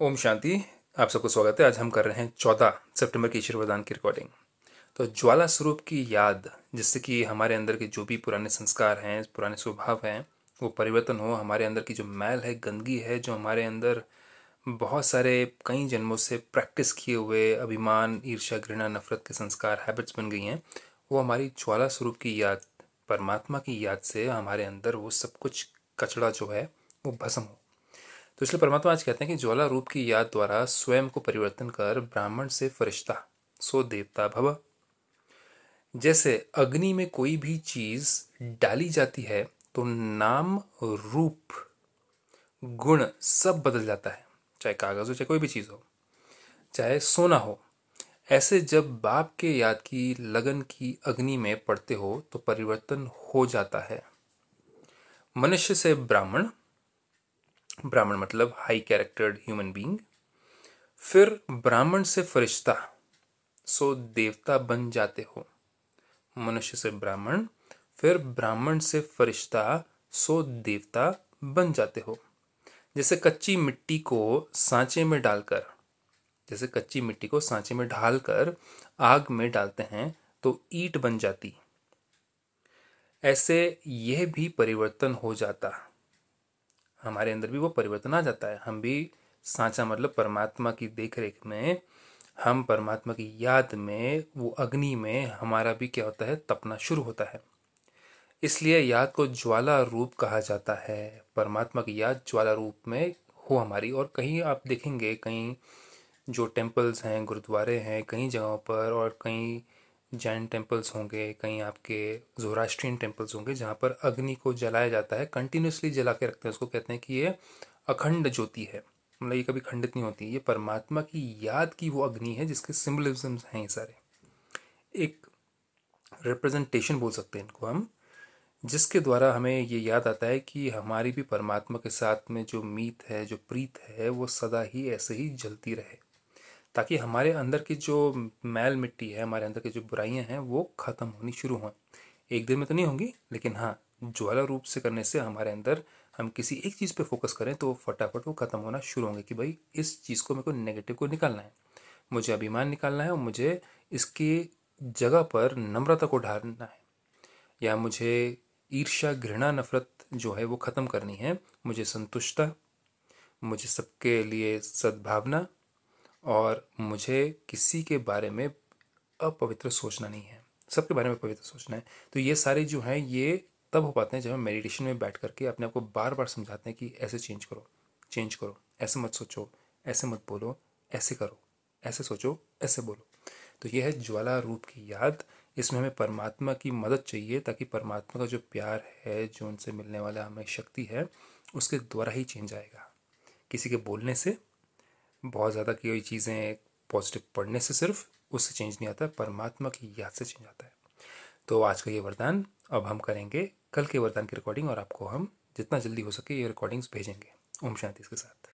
ओम शांति आप सबको स्वागत है आज हम कर रहे हैं चौदह सितंबर की ईश्वर की रिकॉर्डिंग तो ज्वाला स्वरूप की याद जिससे कि हमारे अंदर के जो भी पुराने संस्कार हैं पुराने स्वभाव हैं वो परिवर्तन हो हमारे अंदर की जो मैल है गंदगी है जो हमारे अंदर बहुत सारे कई जन्मों से प्रैक्टिस किए हुए अभिमान ईर्ष्या घृणा नफरत के संस्कार हैबिट्स बन गई हैं वो हमारी ज्वाला स्वरूप की याद परमात्मा की याद से हमारे अंदर वो सब कुछ कचड़ा जो है वो भस्म हो तो इसलिए परमात्मा आज कहते हैं कि ज्वाला रूप की याद द्वारा स्वयं को परिवर्तन कर ब्राह्मण से फरिश्ता सो देवता भव जैसे अग्नि में कोई भी चीज डाली जाती है तो नाम रूप गुण सब बदल जाता है चाहे कागज हो चाहे कोई भी चीज हो चाहे सोना हो ऐसे जब बाप के याद की लगन की अग्नि में पड़ते हो तो परिवर्तन हो जाता है मनुष्य से ब्राह्मण ब्राह्मण मतलब हाई कैरेक्टर्ड ह्यूमन बीइंग फिर ब्राह्मण से फरिश्ता सो देवता बन जाते हो मनुष्य से ब्राह्मण फिर ब्राह्मण से फरिश्ता सो देवता बन जाते हो जैसे कच्ची मिट्टी को सांचे में डालकर जैसे कच्ची मिट्टी को सांचे में ढालकर आग में डालते हैं तो ईट बन जाती ऐसे यह भी परिवर्तन हो जाता हमारे अंदर भी वो परिवर्तन आ जाता है हम भी सांचा मतलब परमात्मा की देख रेख में हम परमात्मा की याद में वो अग्नि में हमारा भी क्या होता है तपना शुरू होता है इसलिए याद को ज्वाला रूप कहा जाता है परमात्मा की याद ज्वाला रूप में हो हमारी और कहीं आप देखेंगे कहीं जो टेम्पल्स हैं गुरुद्वारे हैं कई जगहों पर और कई जैन टेम्पल्स होंगे कहीं आपके जोराष्ट्रियन टेम्पल्स होंगे जहाँ पर अग्नि को जलाया जाता है कंटिन्यूसली जला के रखते हैं उसको कहते हैं कि ये अखंड ज्योति है मतलब ये कभी खंडित नहीं होती ये परमात्मा की याद की वो अग्नि है जिसके सिम्बलिज्म हैं ये सारे एक रिप्रेजेंटेशन बोल सकते हैं इनको हम जिसके द्वारा हमें ये याद आता है कि हमारी भी परमात्मा के साथ में जो मीत है जो प्रीत है वो सदा ही ऐसे ही जलती रहे ताकि हमारे अंदर की जो मैल मिट्टी है हमारे अंदर की जो बुराइयाँ हैं वो ख़त्म होनी शुरू हों एक दिन में तो नहीं होंगी लेकिन हाँ ज्वाला रूप से करने से हमारे अंदर हम किसी एक चीज़ पे फोकस करें तो फटाफट वो ख़त्म होना शुरू होंगे कि भाई इस चीज़ को मेरे को नेगेटिव को निकालना है मुझे अभिमान निकालना है और मुझे इसकी जगह पर नम्रता को ढालना है या मुझे ईर्ष्या घृणा नफरत जो है वो ख़त्म करनी है मुझे संतुष्टता मुझे सबके लिए सद्भावना और मुझे किसी के बारे में अपवित्र सोचना नहीं है सबके बारे में पवित्र सोचना है तो ये सारे जो हैं ये तब हो पाते हैं जब हम मेडिटेशन में बैठ करके अपने आप को बार बार समझाते हैं कि ऐसे चेंज करो चेंज करो ऐसे मत सोचो ऐसे मत बोलो ऐसे करो ऐसे सोचो ऐसे बोलो तो यह है ज्वाला रूप की याद इसमें हमें परमात्मा की मदद चाहिए ताकि परमात्मा का जो प्यार है जो उनसे मिलने वाला हमें शक्ति है उसके द्वारा ही चेंज आएगा किसी के बोलने से बहुत ज़्यादा की हुई चीज़ें पॉजिटिव पढ़ने से सिर्फ उससे चेंज नहीं आता परमात्मा की याद से चेंज आता है तो आज का ये वरदान अब हम करेंगे कल के वरदान की रिकॉर्डिंग और आपको हम जितना जल्दी हो सके ये रिकॉर्डिंग्स भेजेंगे ओम शांति इसके साथ